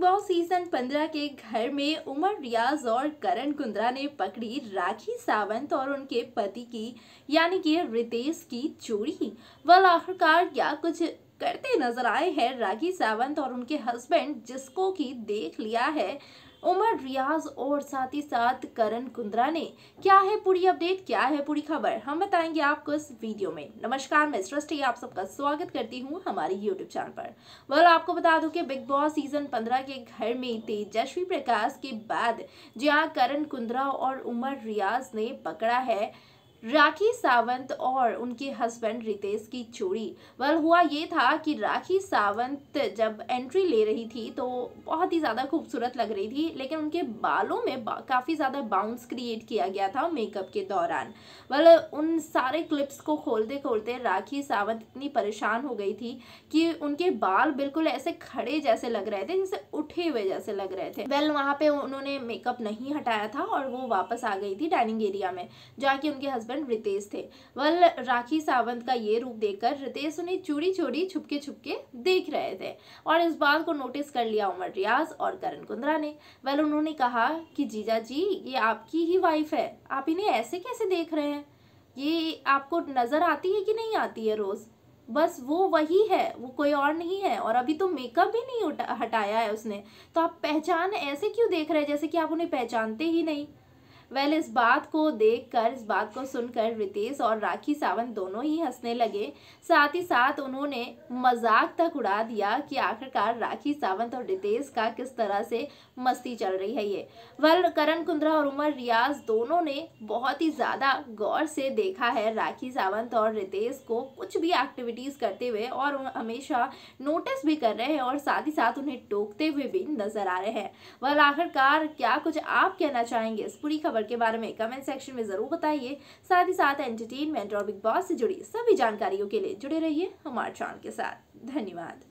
big boss season 15 के घर में उमर रियाज और करण कुंद्रा ने पकड़ी राखी सावंत और उनके पति की यानी कि रितेश की चोरी वल आखिरकार क्या कुछ करते नजर आए हैं राखी सावंत और उनके हस्बैंड जिसको की देख लिया है उमर रियाज और साथ ही साथ करण कुंद्रा ने क्या है पूरी अपडेट क्या है पूरी खबर हम बताएंगे आपको इस वीडियो में नमस्कार मैं सृष्टि आप सबका स्वागत करती हूँ हमारे यूट्यूब चैनल पर वह आपको बता दूं कि बिग बॉस सीजन पंद्रह के घर में तेजस्वी प्रकाश के बाद जहाँ करण कुंद्रा और उमर रियाज ने पकड़ा है राखी सावंत और उनके हस्बैंड रितेश की चोरी वेल हुआ ये था कि राखी सावंत जब एंट्री ले रही थी तो बहुत ही ज़्यादा खूबसूरत लग रही थी लेकिन उनके बालों में बा, काफ़ी ज़्यादा बाउंस क्रिएट किया गया था मेकअप के दौरान वाल उन सारे क्लिप्स को खोलते खोलते राखी सावंत इतनी परेशान हो गई थी कि उनके बाल बिल्कुल ऐसे खड़े जैसे लग रहे थे जैसे उठे हुए जैसे लग रहे थे वेल वहाँ पर उन्होंने मेकअप नहीं हटाया था और वो वापस आ गई थी डाइनिंग एरिया में जाके उनके हस्बैंड हस्बैंड रितेश थे वह राखी सावंत का ये रूप देखकर रितेश उन्हें चूड़ी चोरी छुपके छुपके देख रहे थे और इस बात को नोटिस कर लिया उमर रियाज और करण कुंद्रा ने वह उन्होंने कहा कि जीजा जी ये आपकी ही वाइफ है आप इन्हें ऐसे कैसे देख रहे हैं ये आपको नज़र आती है कि नहीं आती है रोज़ बस वो वही है वो कोई और नहीं है और अभी तो मेकअप भी नहीं हटाया है उसने तो आप पहचान ऐसे क्यों देख रहे हैं जैसे कि आप उन्हें पहचानते ही नहीं वेल इस बात को देखकर इस बात को सुनकर रितेश और राखी सावंत दोनों ही हंसने लगे साथ ही साथ उन्होंने मजाक तक उड़ा दिया कि आखिरकार राखी सावंत और रितेश का किस तरह से मस्ती चल रही है ये वेल करण कुंद्रा और उमर रियाज दोनों ने बहुत ही ज़्यादा गौर से देखा है राखी सावंत और रितेश को कुछ भी एक्टिविटीज़ करते हुए और हमेशा नोटिस भी कर रहे हैं और साथ ही साथ उन्हें टोकते हुए भी नजर आ रहे हैं वेल आखिरकार क्या कुछ आप कहना चाहेंगे इस पूरी खबर खबर के बारे में कमेंट सेक्शन में ज़रूर बताइए साथ ही साथ एंटरटेनमेंट और बिग बॉस से जुड़ी सभी जानकारियों के लिए जुड़े रहिए हमारे चैनल के साथ धन्यवाद